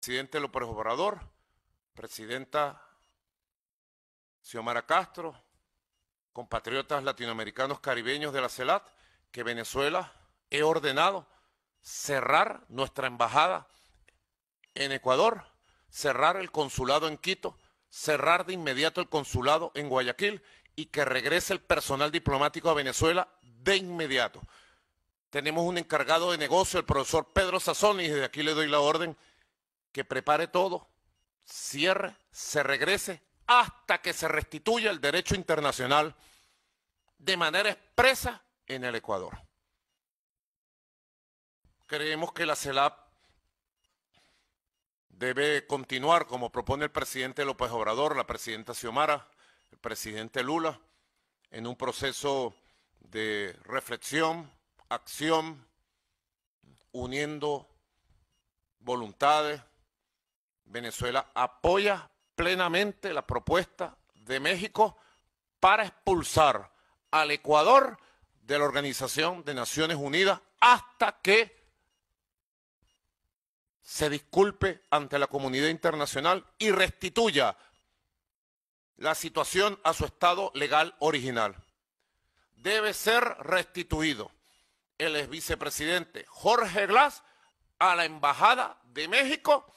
Presidente López Obrador, presidenta Xiomara Castro, compatriotas latinoamericanos caribeños de la CELAT, que Venezuela he ordenado cerrar nuestra embajada en Ecuador, cerrar el consulado en Quito, cerrar de inmediato el consulado en Guayaquil y que regrese el personal diplomático a Venezuela de inmediato. Tenemos un encargado de negocio, el profesor Pedro Sazón, y desde aquí le doy la orden que prepare todo, cierre, se regrese hasta que se restituya el derecho internacional de manera expresa en el Ecuador. Creemos que la CELAP debe continuar como propone el presidente López Obrador, la presidenta Xiomara, el presidente Lula, en un proceso de reflexión, acción, uniendo voluntades, Venezuela apoya plenamente la propuesta de México para expulsar al Ecuador de la Organización de Naciones Unidas hasta que se disculpe ante la comunidad internacional y restituya la situación a su estado legal original. Debe ser restituido el vicepresidente Jorge Glass a la Embajada de México